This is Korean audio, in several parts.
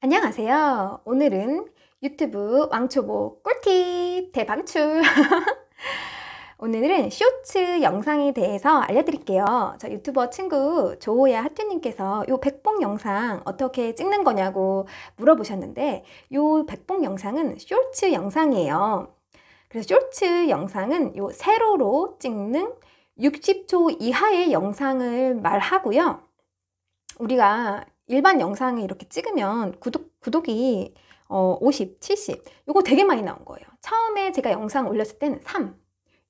안녕하세요. 오늘은 유튜브 왕초보 꿀팁 대방출 오늘은 쇼츠 영상에 대해서 알려드릴게요. 저 유튜버 친구 조호야 하트님께서 이 백봉 영상 어떻게 찍는 거냐고 물어보셨는데 이 백봉 영상은 쇼츠 영상이에요. 그래서 쇼츠 영상은 이 세로로 찍는 60초 이하의 영상을 말하고요. 우리가 일반 영상을 이렇게 찍으면 구독, 구독이 어, 50, 70 이거 되게 많이 나온 거예요. 처음에 제가 영상 올렸을 때는 3,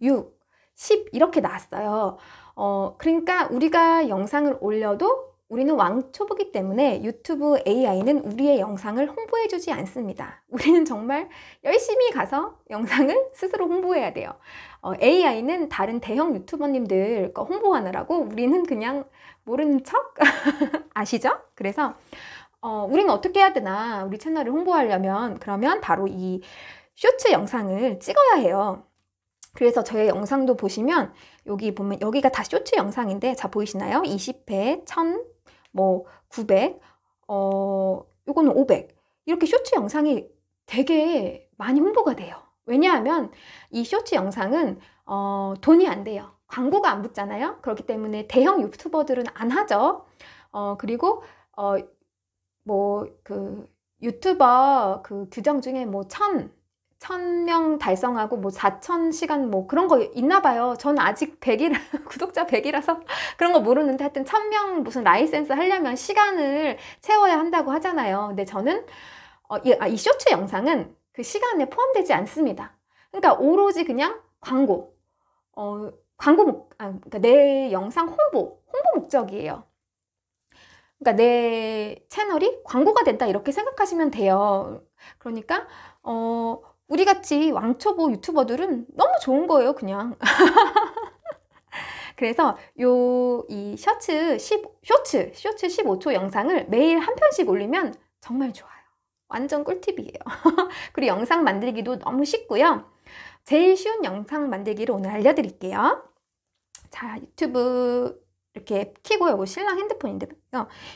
6, 10 이렇게 나왔어요. 어, 그러니까 우리가 영상을 올려도 우리는 왕초보기 때문에 유튜브 AI는 우리의 영상을 홍보해 주지 않습니다. 우리는 정말 열심히 가서 영상을 스스로 홍보해야 돼요. 어, AI는 다른 대형 유튜버님들 거 홍보하느라고 우리는 그냥 모르는 척? 아시죠? 그래서 어, 우리는 어떻게 해야 되나 우리 채널을 홍보하려면 그러면 바로 이 쇼츠 영상을 찍어야 해요. 그래서 저의 영상도 보시면 여기 보면 여기가 다 쇼츠 영상인데 자 보이시나요? 20회, 1000, 뭐 900, 어 요거는 500 이렇게 쇼츠 영상이 되게 많이 홍보가 돼요. 왜냐하면 이 쇼츠 영상은 어 돈이 안 돼요. 광고가 안 붙잖아요. 그렇기 때문에 대형 유튜버들은 안 하죠. 어, 그리고 어, 뭐 그 유튜버 그 규정 중에 뭐 천, 천명 달성하고 뭐 사천 시간 뭐 그런 거 있나 봐요. 전 아직 백이라 구독자 백이라서 그런 거 모르는데 하여튼 천명 무슨 라이센스 하려면 시간을 채워야 한다고 하잖아요. 근데 저는 어, 이, 예, 아, 이 쇼츠 영상은 그 시간에 포함되지 않습니다. 그러니까 오로지 그냥 광고. 어, 광고 목, 아, 그러니까 내 영상 홍보, 홍보 목적이에요. 그러니까 내 채널이 광고가 된다 이렇게 생각하시면 돼요. 그러니까 어, 우리 같이 왕초보 유튜버들은 너무 좋은 거예요, 그냥. 그래서 요이 셔츠 10 쇼츠 쇼츠 15초 영상을 매일 한 편씩 올리면 정말 좋아요. 완전 꿀팁이에요. 그리고 영상 만들기도 너무 쉽고요. 제일 쉬운 영상 만들기를 오늘 알려드릴게요. 자, 유튜브 이렇게 키고 요거 신랑 핸드폰인데요.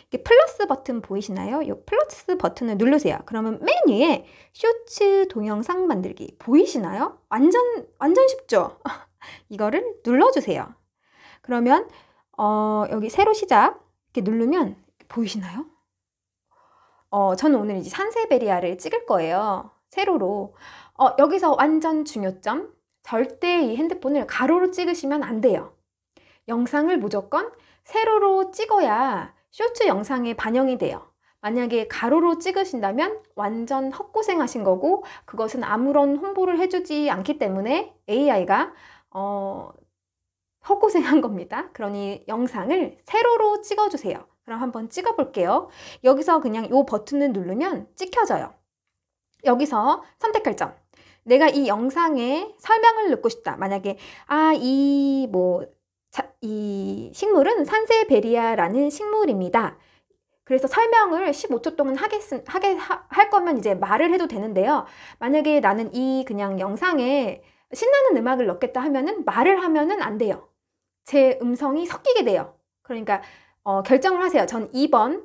이게 플러스 버튼 보이시나요? 이 플러스 버튼을 누르세요. 그러면 맨 위에 쇼츠 동영상 만들기 보이시나요? 완전 완전 쉽죠? 이거를 눌러주세요. 그러면 어, 여기 새로 시작 이렇게 누르면 보이시나요? 어, 저는 오늘 이제 산세베리아를 찍을 거예요. 세로로. 어, 여기서 완전 중요점. 절대 이 핸드폰을 가로로 찍으시면 안 돼요. 영상을 무조건 세로로 찍어야 쇼츠 영상에 반영이 돼요. 만약에 가로로 찍으신다면 완전 헛고생하신 거고 그것은 아무런 홍보를 해주지 않기 때문에 AI가 어, 헛고생한 겁니다. 그러니 영상을 세로로 찍어주세요. 그럼 한번 찍어볼게요. 여기서 그냥 이 버튼을 누르면 찍혀져요. 여기서 선택할 점 내가 이 영상에 설명을 넣고 싶다. 만약에 아, 이 뭐이 뭐, 식물은 산세베리아라는 식물입니다. 그래서 설명을 15초 동안 하겠, 하게 하, 할 거면 이제 말을 해도 되는데요. 만약에 나는 이 그냥 영상에 신나는 음악을 넣겠다 하면은 말을 하면은 안 돼요. 제 음성이 섞이게 돼요. 그러니까 어, 결정을 하세요. 전 2번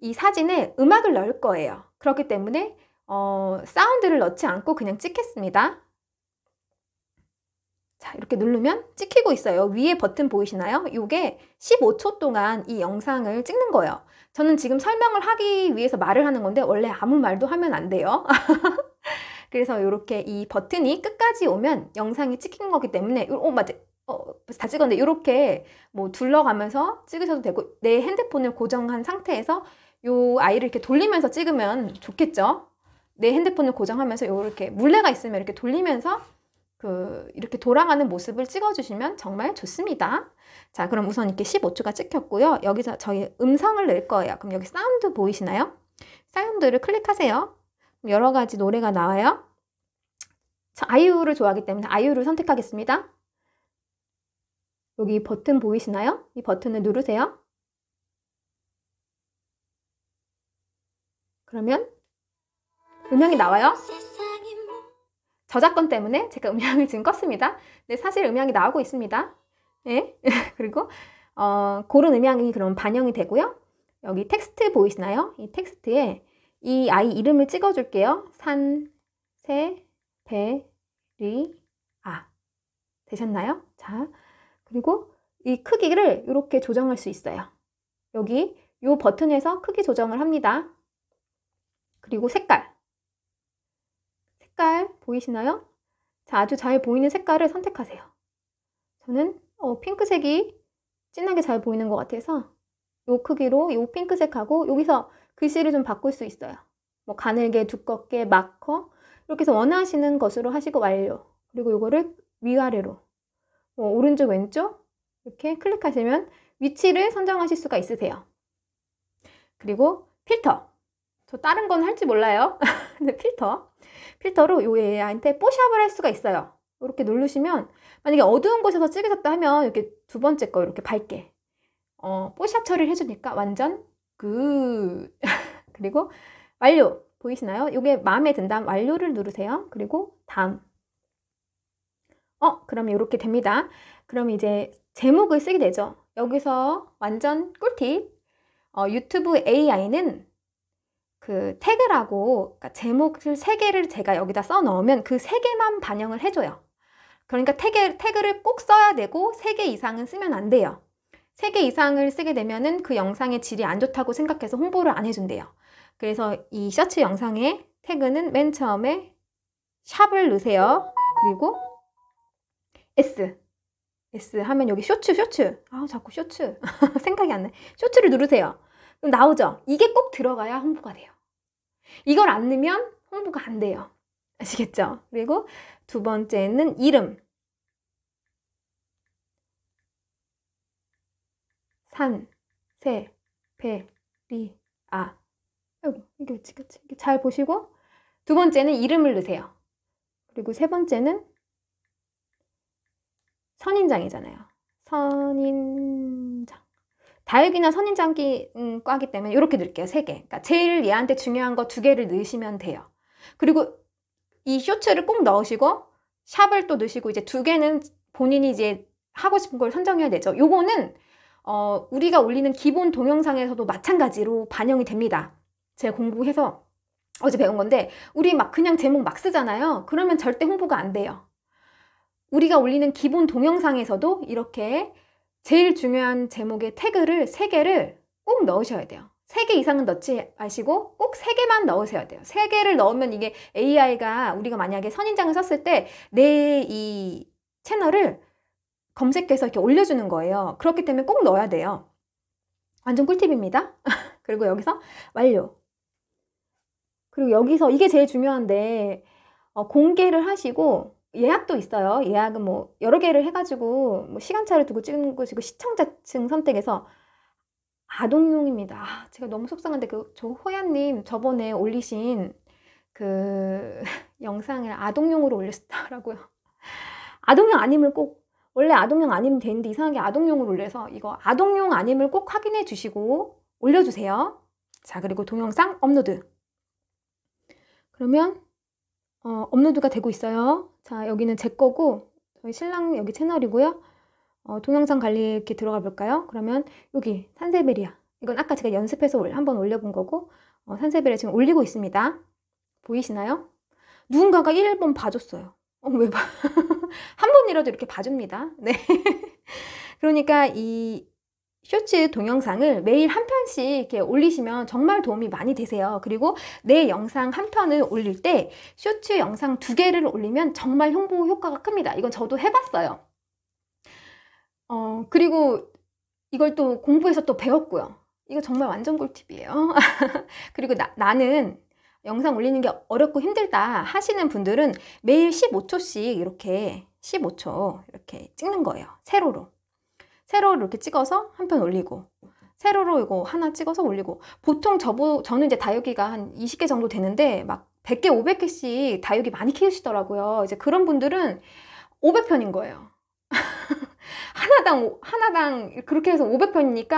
이 사진에 음악을 넣을 거예요. 그렇기 때문에 어, 사운드를 넣지 않고 그냥 찍겠습니다. 자, 이렇게 누르면 찍히고 있어요. 위에 버튼 보이시나요? 이게 15초 동안 이 영상을 찍는 거예요. 저는 지금 설명을 하기 위해서 말을 하는 건데 원래 아무 말도 하면 안 돼요. 그래서 이렇게 이 버튼이 끝까지 오면 영상이 찍힌 거기 때문에 어 맞아 어, 다 찍었는데 이렇게 뭐 둘러가면서 찍으셔도 되고 내 핸드폰을 고정한 상태에서 이 아이를 이렇게 돌리면서 찍으면 좋겠죠? 내 핸드폰을 고정하면서 이렇게 물레가 있으면 이렇게 돌리면서 그 이렇게 돌아가는 모습을 찍어주시면 정말 좋습니다. 자, 그럼 우선 이렇게 15초가 찍혔고요. 여기서 저희 음성을 낼 거예요. 그럼 여기 사운드 보이시나요? 사운드를 클릭하세요. 여러 가지 노래가 나와요. 아이유를 좋아하기 때문에 아이유를 선택하겠습니다. 여기 버튼 보이시나요? 이 버튼을 누르세요. 그러면 음향이 나와요? 저작권 때문에 제가 음향을 지금 껐습니다. 근데 네, 사실 음향이 나오고 있습니다. 예? 그리고 어, 고른 음향이 그럼 반영이 되고요. 여기 텍스트 보이시나요? 이 텍스트에 이 아이 이름을 찍어줄게요. 산, 세, 배, 리, 아. 되셨나요? 자, 그리고 이 크기를 이렇게 조정할 수 있어요. 여기 이 버튼에서 크기 조정을 합니다. 그리고 색깔. 색깔 보이시나요? 자, 아주 잘 보이는 색깔을 선택하세요. 저는 어, 핑크색이 진하게 잘 보이는 것 같아서 이 크기로 이 핑크색하고 여기서 글씨를 좀 바꿀 수 있어요. 뭐 가늘게, 두껍게, 마커 이렇게 해서 원하시는 것으로 하시고 완료. 그리고 이거를 위아래로 뭐 오른쪽, 왼쪽 이렇게 클릭하시면 위치를 선정하실 수가 있으세요. 그리고 필터. 저 다른 건 할지 몰라요. 근데 필터. 필터로 이 얘한테 뽀샵을 할 수가 있어요. 이렇게 누르시면 만약에 어두운 곳에서 찍으셨다 하면 이렇게 두 번째 거 이렇게 밝게 어, 뽀샵 처리를 해주니까 완전 굿 그리고 완료 보이시나요? 이게 마음에 든다 완료를 누르세요. 그리고 다음 어그럼면 이렇게 됩니다. 그럼 이제 제목을 쓰게 되죠. 여기서 완전 꿀팁 어, 유튜브 AI는 그 태그라고 그러니까 제목을 세 개를 제가 여기다 써 넣으면 그 세 개만 반영을 해줘요. 그러니까 태그, 태그를 꼭 써야 되고 세 개 이상은 쓰면 안 돼요. 세 개 이상을 쓰게 되면은 그 영상의 질이 안 좋다고 생각해서 홍보를 안 해준대요. 그래서 이 셔츠 영상에 태그는 맨 처음에 샵을 넣으세요. 그리고 S. S 하면 여기 쇼츠, 쇼츠. 아우, 자꾸 쇼츠. 생각이 안 나. 쇼츠를 누르세요. 그럼 나오죠? 이게 꼭 들어가야 홍보가 돼요. 이걸 안 넣으면 홍보가 안 돼요. 아시겠죠? 그리고 두 번째는 이름. 산, 세, 배, 리, 아. 아이고, 이게 그치, 그치. 잘 보시고. 두 번째는 이름을 넣으세요. 그리고 세 번째는 선인장이잖아요. 선인 다육이나 선인장기과기 음, 때문에 이렇게 넣을게요. 3개. 그러니까 제일 얘한테 중요한 거 2개를 넣으시면 돼요. 그리고 이 쇼츠를 꼭 넣으시고 샵을 또 넣으시고 이제 2개는 본인이 이제 하고 싶은 걸 선정해야 되죠. 요거는 어, 우리가 올리는 기본 동영상에서도 마찬가지로 반영이 됩니다. 제가 공부해서 어제 배운 건데 우리 막 그냥 제목 막 쓰잖아요. 그러면 절대 홍보가 안 돼요. 우리가 올리는 기본 동영상에서도 이렇게 제일 중요한 제목의 태그를 3개를 꼭 넣으셔야 돼요. 3개 이상은 넣지 마시고 꼭 3개만 넣으셔야 돼요. 3개를 넣으면 이게 AI가 우리가 만약에 선인장을 썼을 때 내 이 채널을 검색해서 이렇게 올려주는 거예요. 그렇기 때문에 꼭 넣어야 돼요. 완전 꿀팁입니다. 그리고 여기서 완료. 그리고 여기서 이게 제일 중요한데 어, 공개를 하시고 예약도 있어요. 예약은 뭐 여러 개를 해가지고 뭐 시간차를 두고 찍은 것이고 시청자층 선택에서 아동용입니다. 아, 제가 너무 속상한데 그 저 호야님 저번에 올리신 그 영상을 아동용으로 올렸다라고요. 아동용 아님을 꼭 원래 아동용 아니면 되는데 이상하게 아동용으로 올려서 이거 아동용 아님을 꼭 확인해 주시고 올려주세요. 자 그리고 동영상 업로드. 그러면 어, 업로드가 되고 있어요. 자, 여기는 제 거고 저희 신랑 여기 채널이고요. 어, 동영상 관리 이렇게 들어가 볼까요? 그러면 여기 산세베리아. 이건 아까 제가 연습해서 한번 올려본 거고 어, 산세베리아 지금 올리고 있습니다. 보이시나요? 누군가가 1번 봐줬어요. 어, 왜 봐? 한 번이라도 이렇게 봐줍니다. 네. 그러니까 이 쇼츠 동영상을 매일 한 편씩 이렇게 올리시면 정말 도움이 많이 되세요. 그리고 내 영상 한 편을 올릴 때 쇼츠 영상 두 개를 올리면 정말 홍보 효과가 큽니다. 이건 저도 해봤어요. 어, 그리고 이걸 또 공부해서 또 배웠고요. 이거 정말 완전 꿀팁이에요. 그리고 나, 나는 영상 올리는 게 어렵고 힘들다 하시는 분들은 매일 15초씩 이렇게 15초 이렇게 찍는 거예요. 세로로. 세로로 이렇게 찍어서 한 편 올리고 세로로 이거 하나 찍어서 올리고 보통 저보 저는 이제 다육이가 한 20개 정도 되는데 막 100개 500개씩 다육이 많이 키우시더라고요. 이제 그런 분들은 500편인 거예요. 하나당 하나당 그렇게 해서 500편이니까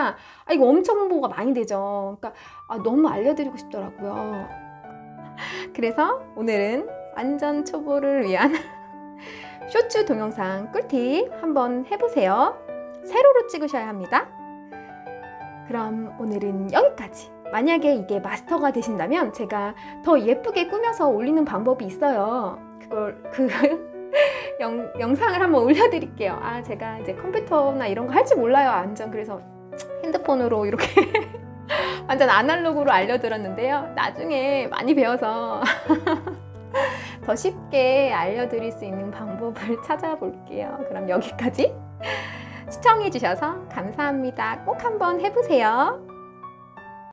아 이거 엄청 홍보가 많이 되죠. 그러니까 아 너무 알려드리고 싶더라고요. 그래서 오늘은 완전 초보를 위한 쇼츠 동영상 꿀팁 한번 해보세요. 세로로 찍으셔야 합니다. 그럼 오늘은 여기까지! 만약에 이게 마스터가 되신다면 제가 더 예쁘게 꾸며서 올리는 방법이 있어요. 그걸, 그, 영, 영상을 한번 올려드릴게요. 아, 제가 이제 컴퓨터나 이런 거 할 줄 몰라요. 완전. 그래서 핸드폰으로 이렇게 완전 아날로그로 알려드렸는데요. 나중에 많이 배워서 더 쉽게 알려드릴 수 있는 방법을 찾아볼게요. 그럼 여기까지. 시청해주셔서 감사합니다. 꼭 한번 해보세요.